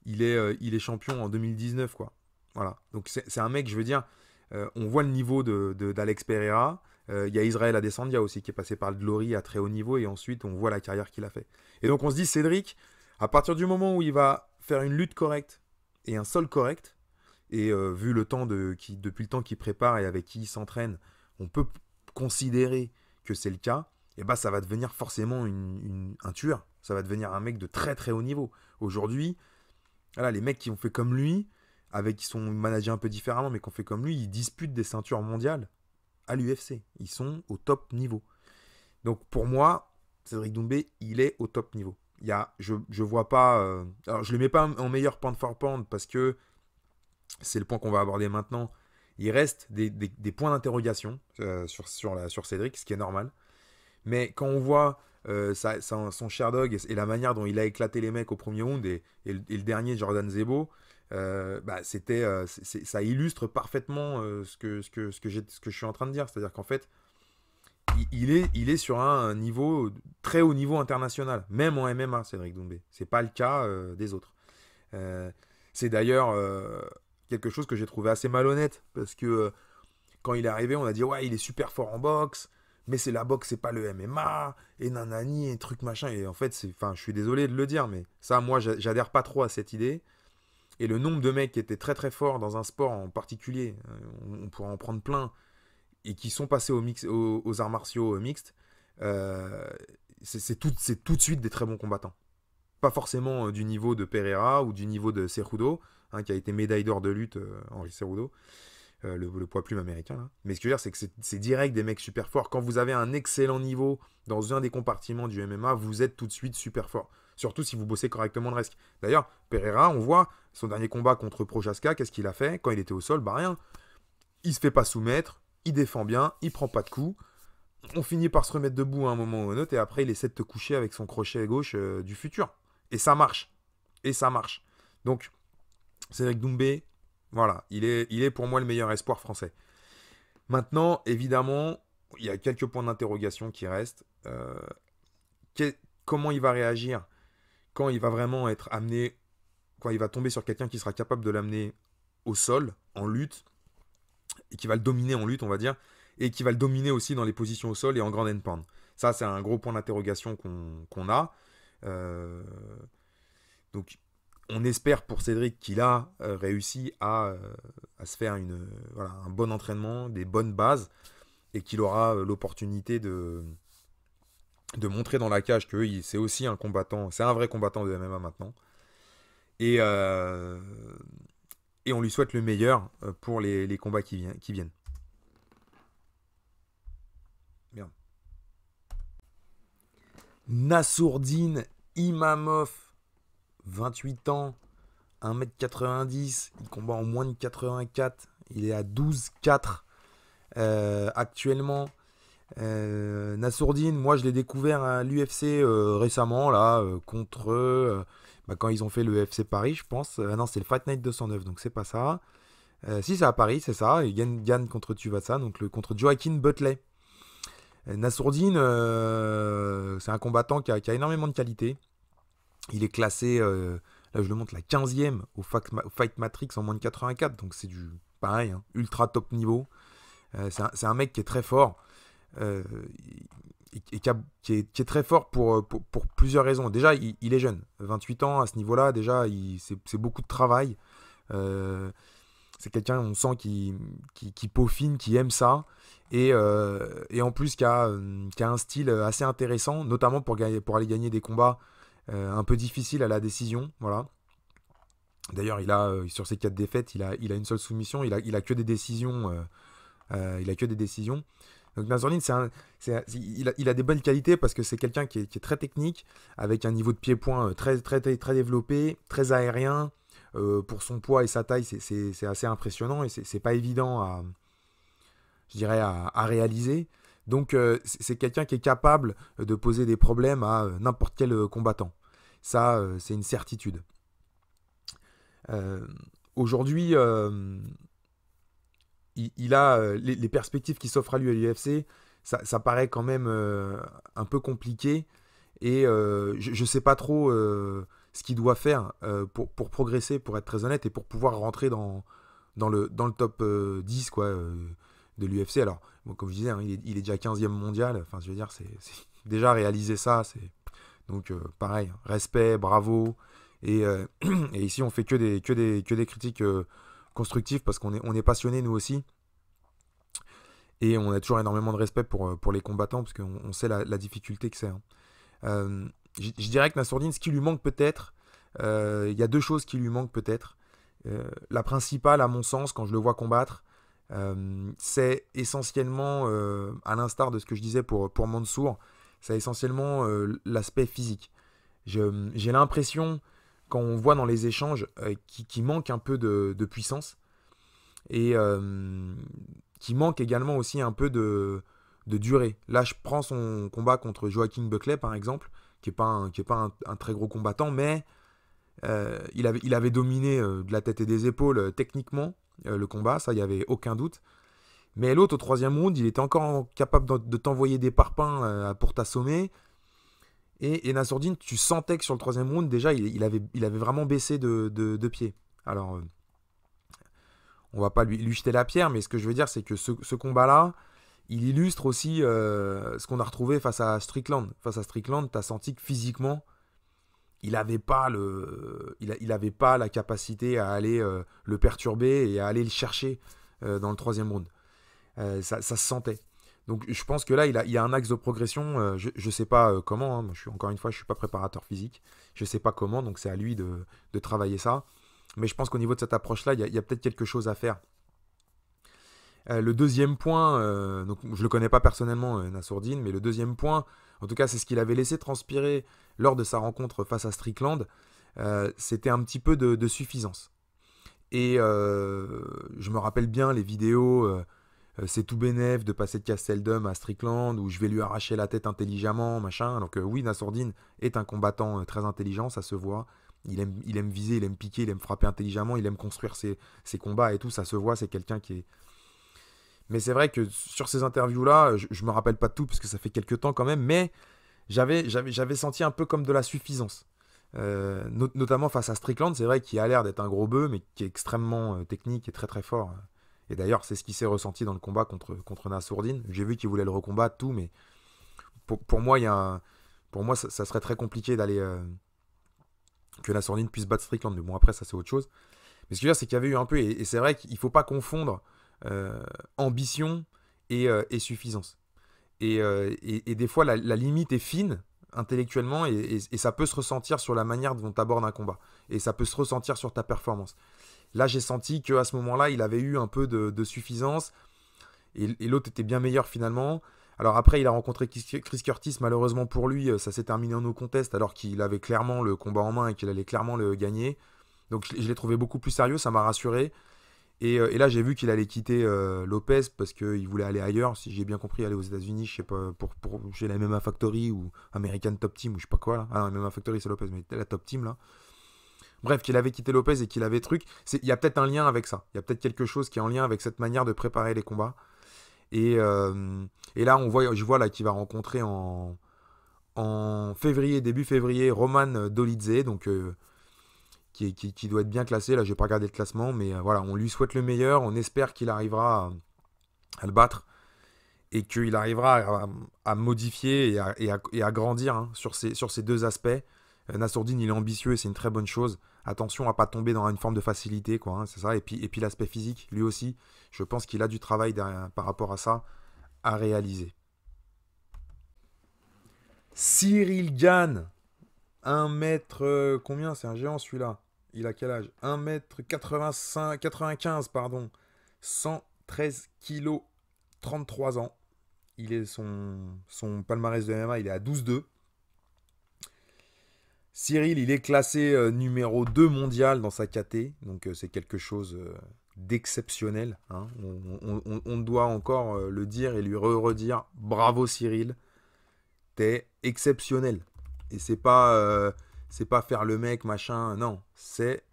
il, est, euh, il est champion en 2019, quoi. Voilà. Donc c'est un mec, je veux dire, euh, on voit le niveau d'Alex de, Pereira. Il y a Israël Adesandia aussi qui est passé par le Glory à très haut niveau et ensuite on voit la carrière qu'il a fait. Et donc on se dit, Cédric, à partir du moment où il va faire une lutte correcte et un sol correct, et vu le temps de, qui, depuis le temps qu'il prépare et avec qui il s'entraîne, on peut considérer que c'est le cas, et bah, ça va devenir forcément un tueur ça va devenir un mec de très très haut niveau. Aujourd'hui, voilà, les mecs qui ont fait comme lui, avec qui sont managés un peu différemment, mais qui ont fait comme lui, ils disputent des ceintures mondiales à l'UFC. Ils sont au top niveau. Donc pour moi, Cédric Doumbé, il est au top niveau. Il y je ne vois pas. Euh, alors je le mets pas en meilleur point for pound parce que c'est le point qu'on va aborder maintenant. Il reste des, points d'interrogation euh, sur, sur, sur Cédric, ce qui est normal. Mais quand on voit euh, son, cher dog et, la manière dont il a éclaté les mecs au premier round et, le, dernier Jordan Zebo, euh, bah, c'était, euh, ça illustre parfaitement ce, que, ce, ce, que ce que je suis en train de dire. C'est-à-dire qu'en fait, il, est, il est sur un niveau, très haut niveau international, même en MMA, Cédric Doumbé. C'est pas le cas des autres. c'est d'ailleurs quelque chose que j'ai trouvé assez malhonnête parce que quand il est arrivé, on a dit ouais, il est super fort en boxe mais c'est la boxe, c'est pas le MMA, et nanani, et truc machin. Et en fait, enfin, je suis désolé de le dire, mais ça, moi, j'adhère pas trop à cette idée. Et le nombre de mecs qui étaient très très forts dans un sport en particulier, euh, on, pourrait en prendre plein, et qui sont passés aux, arts martiaux euh, mixtes, euh, c'est tout, de suite des très bons combattants. Pas forcément du niveau de Pereira ou du niveau de Cerrudo, hein, qui a été médaille d'or de lutte, Henri Cerrudo. Euh, le, poids plume américain. Mais ce que je veux dire, c'est que c'est direct des mecs super forts. Quand vous avez un excellent niveau dans un des compartiments du MMA, vous êtes tout de suite super fort. Surtout si vous bossez correctement le reste. D'ailleurs, Pereira, on voit son dernier combat contre Prochaska, qu'est-ce qu'il a fait Quand il était au sol, bah rien. Il se fait pas soumettre, il défend bien, il prend pas de coups. On finit par se remettre debout à un moment ou à un autre, et après il essaie de te coucher avec son crochet gauche euh, du futur. Et ça marche. Et ça marche. Donc, Cédric Doumbé, voilà, il est, il est pour moi le meilleur espoir français. Maintenant, évidemment, il y a quelques points d'interrogation qui restent. Euh, comment il va réagir quand il va vraiment être amené, quand il va tomber sur quelqu'un qui sera capable de l'amener au sol, en lutte, et qui va le dominer en lutte, on va dire, et qui va le dominer aussi dans les positions au sol et en grand endpoint. Ça, c'est un gros point d'interrogation qu'on a. Euh, donc, on espère pour Cédric qu'il a euh, réussi euh, à, se faire euh, un bon entraînement, des bonnes bases, et qu'il aura l'opportunité de, montrer dans la cage que c'est aussi un combattant, c'est un vrai combattant de MMA maintenant. Et, on lui souhaite le meilleur pour les, combats qui, viennent. Bien. Nassourdine Imamov 28 ans, 1m90, il combat en moins de 84, il est à 12-4 euh, actuellement. Euh, moi je l'ai découvert à l'UFC euh, récemment, là, euh, contre... Bah, quand ils ont fait le FC Paris, je pense. Ah non, c'est le Fight Night 209, donc c'est pas ça. si, c'est à Paris, c'est ça. Il gagne, gagne contre Tuvasa, donc le, contre Joaquin Butley. Nassourdine, c'est un combattant qui a, qui a énormément de qualité. Il est classé, euh, là je le montre, la 15e au Fight Matrix en moins de 84. Donc c'est du pareil, hein, ultra top niveau. Euh, c'est un, mec qui est très fort. Euh, et, qui, est, très fort pour, pour, plusieurs raisons. Déjà, il, est jeune. 28 ans à ce niveau-là, déjà, c'est beaucoup de travail. c'est quelqu'un, on sent, qui, qui, peaufine, qui aime ça. Et, en plus, qui a, un style assez intéressant, notamment pour, pour aller gagner des combats euh, un peu difficile à la décision. Voilà. D'ailleurs, il a euh, sur ses quatre défaites, il a, une seule soumission. Il a, que des décisions. Euh, il a que des décisions. Donc il, a, des bonnes qualités parce que c'est quelqu'un qui, est très technique, avec un niveau de pied-point très, développé, très aérien. pour son poids et sa taille, c'est assez impressionnant et c'est pas évident je dirais, à réaliser. Donc euh, c'est quelqu'un qui est capable euh, de poser des problèmes à euh, n'importe quel combattant. Ça, c'est une certitude. Aujourd'hui, il, a les, perspectives qui s'offrent à lui à l'UFC, ça, paraît quand même un peu compliqué. Et je ne sais pas trop ce qu'il doit faire pour, progresser, pour être très honnête, et pour pouvoir rentrer dans, le, dans le top 10, quoi de l'UFC. Alors, comme je disais, hein, il, est, déjà 15e mondial. Enfin, je veux dire, c'est déjà réalisé ça, c'est donc euh, pareil, hein, respect, bravo. Euh, et, ici, on fait que des, que des, que des critiques euh, constructives parce qu'on est, on est passionnés nous aussi. Et on a toujours énormément de respect pour, pour les combattants parce qu'on sait la, difficulté que c'est. Hein. je, dirais que Nassourdine, ce qui lui manque peut-être, il y a deux choses qui lui manquent peut-être. la principale, à mon sens, quand je le vois combattre, euh, c'est essentiellement, euh, à l'instar de ce que je disais pour, pour Mansour, c'est essentiellement euh, l'aspect physique. J'ai l'impression, quand on voit dans les échanges, qu'il qui manque un peu de, puissance et qui manque également aussi un peu de, durée. Là, je prends son combat contre Joaquin Buckley, par exemple, qui n'est pas, un, qui est pas un, très gros combattant, mais il, avait, il avait dominé de la tête et des épaules techniquement euh, le combat, ça, il n'y avait aucun doute. Mais l'autre, au troisième round, il était encore capable de, t'envoyer des parpaings euh, pour t'assommer. Et, et, tu sentais que sur le troisième round, déjà, il, avait, il avait vraiment baissé de, de, pied. Alors, euh, on va pas lui, lui, jeter la pierre, mais ce que je veux dire, c'est que ce, ce combat-là, il illustre aussi ce qu'on a retrouvé face à Strickland. Face à Strickland, tu as senti que physiquement, il n'avait pas le, il, pas la capacité à aller euh, le perturber et à aller le chercher euh, dans le troisième round. Euh, ça, se sentait. Donc je pense que là, il, y a un axe de progression. je ne sais pas comment. Hein. je suis, encore une fois, je ne suis pas préparateur physique. Je ne sais pas comment. Donc c'est à lui de, travailler ça. Mais je pense qu'au niveau de cette approche-là, il y a peut-être quelque chose à faire. Euh, le deuxième point, euh, donc je ne le connais pas personnellement, euh, Nassourdine, mais le deuxième point, en tout cas c'est ce qu'il avait laissé transpirer lors de sa rencontre face à Strickland, euh, c'était un petit peu de, suffisance. Et je me rappelle bien les vidéos, c'est tout bénef de passer de Casteldum à Strickland, où je vais lui arracher la tête intelligemment, machin. Donc oui, Nassourdine est un combattant très intelligent, ça se voit. Il aime, il aime viser, il aime piquer, il aime frapper intelligemment, il aime construire ses combats et tout, ça se voit, c'est quelqu'un qui est mais c'est vrai que sur ces interviews-là, je, ne me rappelle pas de tout parce que ça fait quelques temps quand même, mais j'avais, senti un peu comme de la suffisance. Euh, notamment face à Strickland, c'est vrai qu'il a l'air d'être un gros bœuf, mais qui est extrêmement euh, technique et très très fort. Et d'ailleurs, c'est ce qui s'est ressenti dans le combat contre, contre J'ai vu qu'il voulait le recombattre, tout, mais pour, moi, il y a pour moi ça, serait très compliqué d'aller. Euh, que Nasourdine puisse battre Strickland, mais bon, après, ça c'est autre chose. Mais ce que je veux dire, c'est qu'il y avait eu un peu, et, et c'est vrai qu'il ne faut pas confondre euh, ambition euh, et, suffisance. Et, euh, des fois, la, limite est fine intellectuellement et, ça peut se ressentir sur la manière dont tu abordes un combat. Et ça peut se ressentir sur ta performance. Là, j'ai senti qu'à ce moment-là, il avait eu un peu de, suffisance et, l'autre était bien meilleur finalement. Alors après, il a rencontré Chris Curtis, malheureusement pour lui, ça s'est terminé en nos contest alors qu'il avait clairement le combat en main et qu'il allait clairement le gagner. Donc je, l'ai trouvé beaucoup plus sérieux, ça m'a rassuré. Euh, et, là, j'ai vu qu'il allait quitter euh, Lopez parce qu'il voulait aller ailleurs. Si j'ai bien compris, aller aux États-Unis, je sais pas, pour, chez la MMA Factory ou American Top Team ou je sais pas quoi. Là. Ah non, MMA Factory, c'est Lopez, mais la Top Team là. Bref, qu'il avait quitté Lopez et qu'il avait truc. Il y a peut-être un lien avec ça. Il y a peut-être quelque chose qui est en lien avec cette manière de préparer les combats. Et, euh, là, on voit, je vois là qu'il va rencontrer en, en février, début février, Roman Dolidze, donc qui, doit être bien classé. Là, je vais pas regarder le classement, mais euh, voilà, on lui souhaite le meilleur. On espère qu'il arrivera à, le battre et qu'il arrivera à, modifier et à, grandir hein, sur, ces, deux aspects. Euh, Nassourdine, il est ambitieux et c'est une très bonne chose. Attention à ne pas tomber dans une forme de facilité, quoi. Hein, ça. Et puis, l'aspect physique, lui aussi, je pense qu'il a du travail par rapport à ça à réaliser. Cyril Gann, 1 mètre. Euh, combien C'est un géant celui-là il a quel âge 1m95, 95, pardon, 113 kg, 33 ans. Il est son, son palmarès de MMA, il est à 12-2. Cyril, il est classé euh, numéro 2 mondial dans sa KT, donc euh, c'est quelque chose euh, d'exceptionnel. Hein. On, doit encore le dire et lui redire bravo Cyril, t'es exceptionnel. Et c'est pas c'est pas faire le mec, machin, non, c'est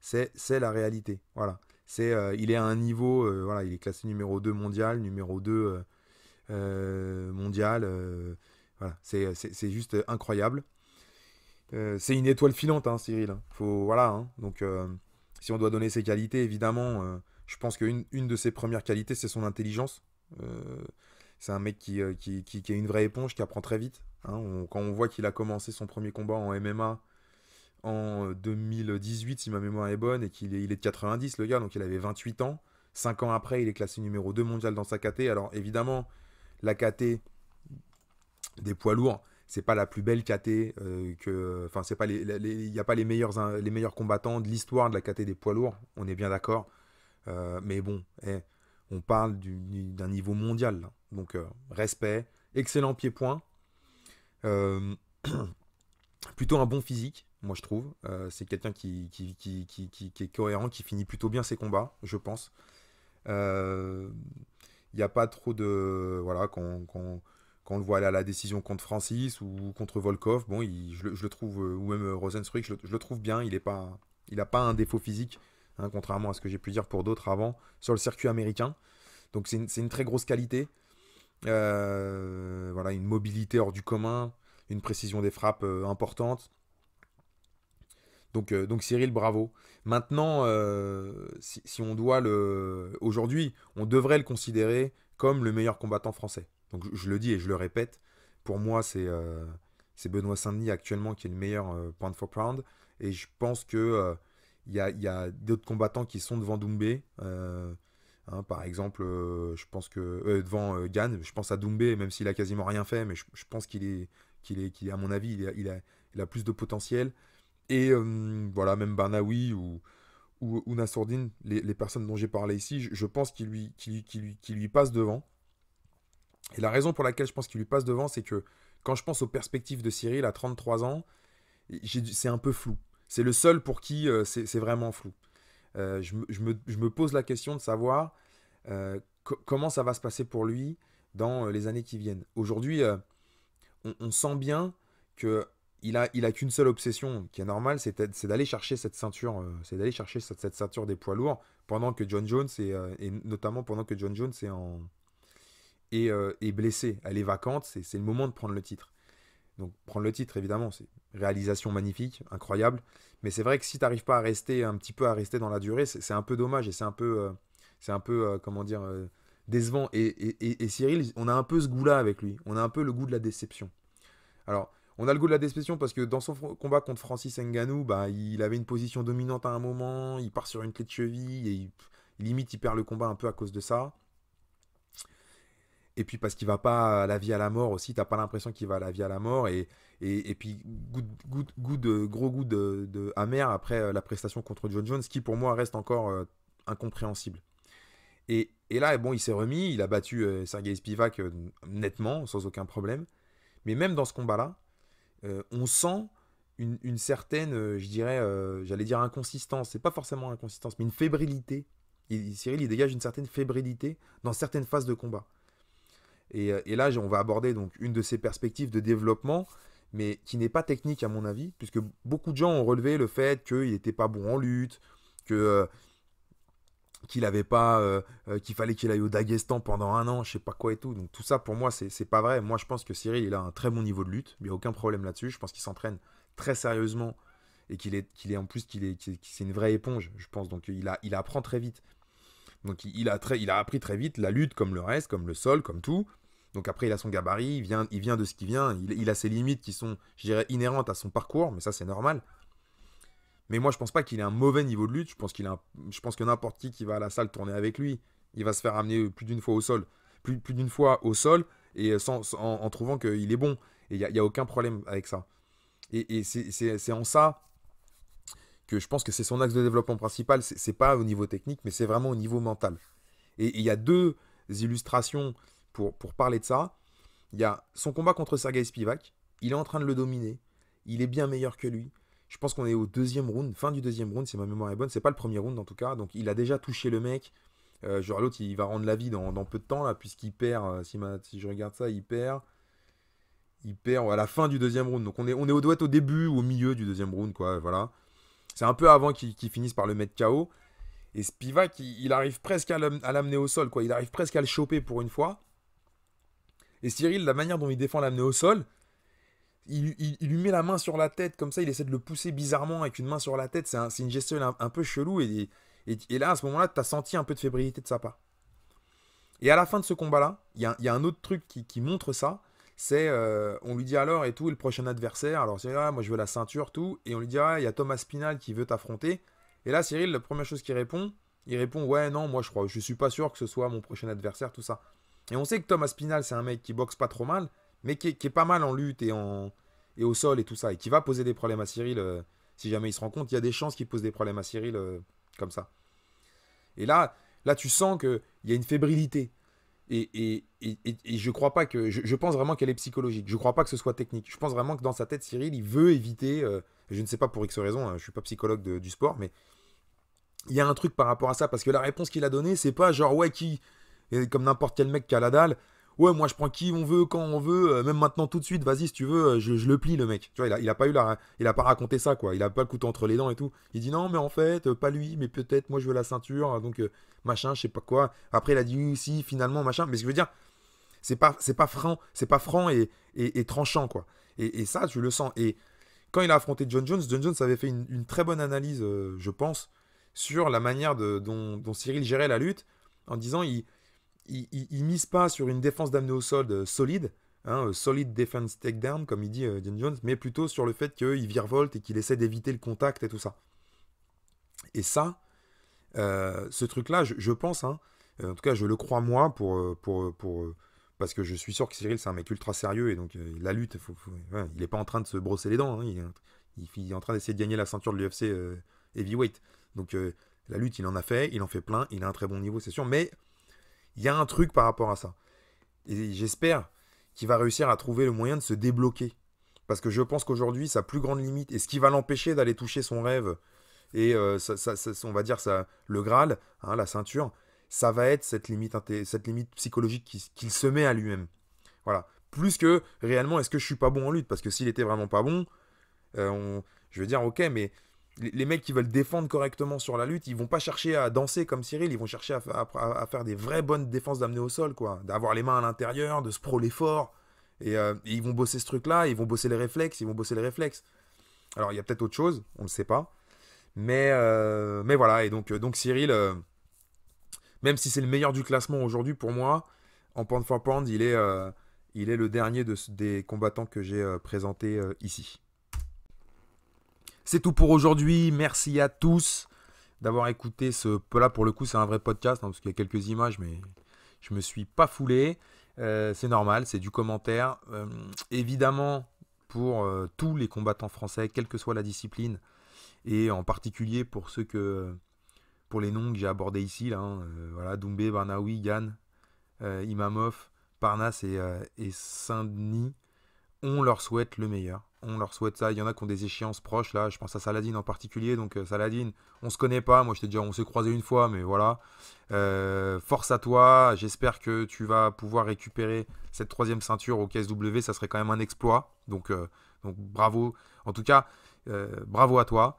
c'est la réalité. Voilà. C'est euh, il est à un niveau euh, voilà, il est classé numéro 2 mondial, numéro 2 euh, mondial voilà, c'est juste incroyable. c'est une étoile filante hein, Cyril, hein. voilà hein. donc si on doit donner ses qualités, évidemment, je pense qu'une une de ses premières qualités, c'est son intelligence. c'est un mec qui, qui, qui, qui, est une vraie éponge, qui apprend très vite. Hein, quand on voit qu'il a commencé son premier combat en MMA en 2018, euh, si ma mémoire est bonne, et qu'il est, de 90, le gars, donc il avait 28 ans. Cinq ans après, il est classé numéro 2 mondial dans sa KT. Alors évidemment, la KT des poids lourds, c'est pas la plus belle KT euh, c'est pas Il n'y a pas les meilleurs, hein, les meilleurs combattants de l'histoire de la KT des poids lourds, on est bien d'accord. Euh, mais bon, eh, on parle d'un niveau mondial. Donc, respect, excellent pied-point. Euh, plutôt un bon physique, moi je trouve. Euh, c'est quelqu'un qui, est cohérent, qui finit plutôt bien ses combats, je pense. Il euh, n'y a pas trop de... Voilà, quand, on le voit la décision contre Francis ou contre Volkov, bon, je, le, trouve, ou même Rosenstruik, je, le, trouve bien, il n'a pas, pas un défaut physique, hein, contrairement à ce que j'ai pu dire pour d'autres avant, sur le circuit américain. Donc c'est une, une, très grosse qualité. Euh, voilà, une mobilité hors du commun, une précision des frappes euh, importante. Donc, euh, donc, Cyril, bravo. Maintenant, euh, si, on doit le. Aujourd'hui, on devrait le considérer comme le meilleur combattant français. Donc je, le dis et je le répète, pour moi, c'est Benoît Saint-Denis actuellement qui est le meilleur point for pound. Et je pense que il y a, a d'autres combattants qui sont devant Doumbé. Hein, par exemple, euh, je pense que euh, devant euh, je pense à Doumbé, même s'il a quasiment rien fait, mais je, pense qu'il est, qu'il est, qu'il à mon avis, il a, plus de potentiel. Et euh, voilà, même Barnaoui ou, ou, les, personnes dont j'ai parlé ici, je, pense qu'il lui, passe devant. Et la raison pour laquelle je pense qu'il lui passe devant, c'est que quand je pense aux perspectives de Cyril à 33 ans, c'est un peu flou. C'est le seul pour qui c'est vraiment flou. Euh, je, me, pose la question de savoir euh, comment ça va se passer pour lui dans euh, les années qui viennent. Aujourd'hui, on, sent bien qu'il il a, qu'une seule obsession, qui est normale, c'est d'aller chercher cette ceinture, c'est d'aller chercher cette, ceinture des poids lourds, pendant que John Jones est, et notamment pendant que John Jones est blessé, elle est vacante, c'est le moment de prendre le titre. Donc prendre le titre, évidemment, c'est réalisation magnifique, incroyable. Mais c'est vrai que si tu n'arrives pas à rester un petit peu à rester dans la durée, c'est un peu dommage et c'est un peu, euh, c'est un peu euh, comment dire, euh, décevant. Et, Cyril, on a un peu ce goût-là avec lui. On a un peu le goût de la déception. Alors, on a le goût de la déception parce que dans son combat contre Francis Ngannou, bah, il avait une position dominante à un moment, il part sur une clé de cheville et il, limite il perd le combat un peu à cause de ça. Et puis parce qu'il va pas à la vie à la mort aussi, t'as pas l'impression qu'il va à la vie à la mort. Et, et, et puis euh, gros goût de, amer après euh, la prestation contre John Jones, qui pour moi reste encore euh, incompréhensible. Et, et, là, bon, il s'est remis, il a battu Sergei Spivak nettement, sans aucun problème. Mais même dans ce combat-là, on sent une, certaine, je dirais, j'allais dire inconsistance, c'est pas forcément inconsistance, mais une fébrilité. Cyril, il dégage une certaine fébrilité dans certaines phases de combat. Euh, et, là, on va aborder donc une de ses perspectives de développement, mais qui n'est pas technique à mon avis, puisque beaucoup de gens ont relevé le fait qu'il n'était pas bon en lutte, que euh, qu'il avait pas, euh, qu'il fallait qu'il aille au Daguestan pendant un an, je ne sais pas quoi et tout. Donc tout ça pour moi c'est pas vrai. Moi je pense que Cyril il a un très bon niveau de lutte, il n'y a aucun problème là-dessus. Je pense qu'il s'entraîne très sérieusement et qu'il est, qu'il est en plus qu'il est, c'est une vraie éponge, je pense. Donc il a, il apprend très vite. Donc il, a il a appris très vite la lutte comme le reste, comme le sol, comme tout. Donc après, il a son gabarit, il vient, il vient de ce qui vient, il, a ses limites qui sont, je dirais, inhérentes à son parcours, mais ça c'est normal. Mais moi, je pense pas qu'il ait un mauvais niveau de lutte. Je pense, qu'il a je pense que n'importe qui qui va à la salle tourner avec lui, il va se faire amener plus d'une fois au sol. Plus, plus d'une fois au sol, et en, trouvant qu'il est bon. Et il n'y a, aucun problème avec ça. Et, c'est en ça que je pense que c'est son axe de développement principal. C'est pas au niveau technique, mais c'est vraiment au niveau mental. Et il y a deux illustrations pour, pour parler de ça. Il y a son combat contre Sergei Spivak. Il est en train de le dominer. Il est bien meilleur que lui. Je pense qu'on est au deuxième round, fin du deuxième round, si ma mémoire est bonne. C'est pas le premier round en tout cas. Donc il a déjà touché le mec. Euh, genre l'autre, il va rendre la vie dans, peu de temps là, puisqu'il perd. Euh, si, je regarde ça, il perd. Il perd à la fin du deuxième round. Donc on est, on est au doigt au début ou au milieu du deuxième round, quoi. Voilà. C'est un peu avant qu'il finissent finisse par le mettre KO. Et Spivak, il, arrive presque à l'amener au sol, quoi. Il arrive presque à le choper pour une fois. Et Cyril, la manière dont il défend l'amener au sol, il, lui met la main sur la tête, comme ça, il essaie de le pousser bizarrement avec une main sur la tête. C'est une gestuelle un, peu chelou. Et, là, à ce moment-là, tu as senti un peu de fébrilité de sa part. Et à la fin de ce combat-là, il y, a, un autre truc qui, montre ça. C'est, euh, on lui dit alors et tout, le prochain adversaire. Alors, Cyril, moi je veux la ceinture, tout. Et on lui dit, ah, il y a Thomas Spinal qui veut t'affronter. Et là, Cyril, la première chose qu'il répond, il répond, ouais, non, moi je crois, je suis pas sûr que ce soit mon prochain adversaire, tout ça. Et on sait que Thomas Pinal, c'est un mec qui boxe pas trop mal, mais qui est, pas mal en lutte et, en, et au sol et tout ça, et qui va poser des problèmes à Cyril euh, si jamais il se rend compte. Il y a des chances qu'il pose des problèmes à Cyril euh, comme ça. Et là, là, tu sens qu'il y a une fébrilité. Et, et, et, je crois pas que. Je, pense vraiment qu'elle est psychologique. Je crois pas que ce soit technique. Je pense vraiment que dans sa tête, Cyril, il veut éviter. Euh, je ne sais pas pour X raison, je hein, je suis pas psychologue du sport, mais il y a un truc par rapport à ça. Parce que la réponse qu'il a donnée, c'est pas genre, ouais, qui, et comme n'importe quel mec qui a la dalle, ouais, moi je prends qui on veut, quand on veut, euh, même maintenant tout de suite, vas-y si tu veux, euh, je, le plie le mec. Tu vois, il a, il a pas eu la, il a pas raconté ça quoi, il a pas le couteau entre les dents et tout. Il dit non, mais en fait, euh, pas lui, mais peut-être moi je veux la ceinture, hein, donc machin, je sais pas quoi. Après il a dit oui, si, finalement, machin. Mais ce que je veux dire, c'est pas, c'est pas franc, c'est pas franc et, et, tranchant quoi. Et, ça, tu le sens. Et quand il a affronté John Jones, John Jones avait fait une, très bonne analyse, je pense, sur la manière de, dont, dont Cyril gérait la lutte en disant il il, il, mise pas sur une défense d'amener au sol euh, solide, hein, euh, solid defense takedown, comme il dit euh, Jones, mais plutôt sur le fait qu'il virevolte et qu'il essaie d'éviter le contact et tout ça. Et ça, euh, ce truc-là, je, pense, hein, en tout cas, je le crois moi, pour, pour, parce que je suis sûr que Cyril, c'est un mec ultra sérieux et donc la lutte, il n'est pas en train de se brosser les dents, hein, il, il, est en train d'essayer de gagner la ceinture de l'UFC heavyweight. Donc la lutte, il en a fait, il en fait plein, il a un très bon niveau, c'est sûr, mais il y a un truc par rapport à ça. Et j'espère qu'il va réussir à trouver le moyen de se débloquer. Parce que je pense qu'aujourd'hui, sa plus grande limite, et ce qui va l'empêcher d'aller toucher son rêve, et euh, on va dire ça, le Graal, hein, la ceinture, ça va être cette limite, cette limite psychologique qu'il se met à lui-même. Voilà. Plus que réellement, est-ce que je suis pas bon en lutte Parce que s'il était vraiment pas bon, euh, je veux dire, ok, mais les mecs qui veulent défendre correctement sur la lutte, ils vont pas chercher à danser comme Cyril, ils vont chercher à, faire des vraies bonnes défenses d'amener au sol, quoi. D'avoir les mains à l'intérieur, de se proler fort. Euh, et, ils vont bosser ce truc-là, ils vont bosser les réflexes, ils vont bosser les réflexes. Alors, il y a peut-être autre chose, on ne sait pas. Mais, euh, mais voilà, et donc, euh, donc Cyril, même si c'est le meilleur du classement aujourd'hui pour moi, en point for pound, il est, il est le dernier des combattants que j'ai présentés ici. C'est tout pour aujourd'hui. Merci à tous d'avoir écouté ce. Là, pour le coup, c'est un vrai podcast, hein, parce qu'il y a quelques images, mais je ne me suis pas foulé. Euh, c'est normal, c'est du commentaire. Euh, évidemment, pour euh, tous les combattants français, quelle que soit la discipline, et en particulier pour ceux que. Pour les noms que j'ai abordés ici, là, hein, voilà, Doumbé, Barnaoui, Gann, Imamov, Parnas et, et Saint-Denis, on leur souhaite le meilleur on leur souhaite ça. Il y en a qui ont des échéances proches, là, je pense à Saladin en particulier. Donc euh, Saladin, on ne se connaît pas, moi je t'ai déjà, on s'est croisé une fois, mais voilà. Euh, force à toi, j'espère que tu vas pouvoir récupérer cette troisième ceinture au KSW, ça serait quand même un exploit. Donc, euh, donc bravo, en tout cas, bravo à toi.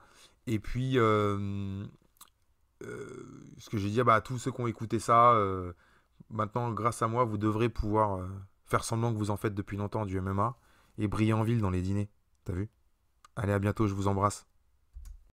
Et puis, ce que j'ai dit bah, à tous ceux qui ont écouté ça, maintenant, grâce à moi, vous devrez pouvoir faire semblant que vous en faites depuis longtemps du MMA et briller en ville dans les dîners. T'as vu Allez, à bientôt, je vous embrasse.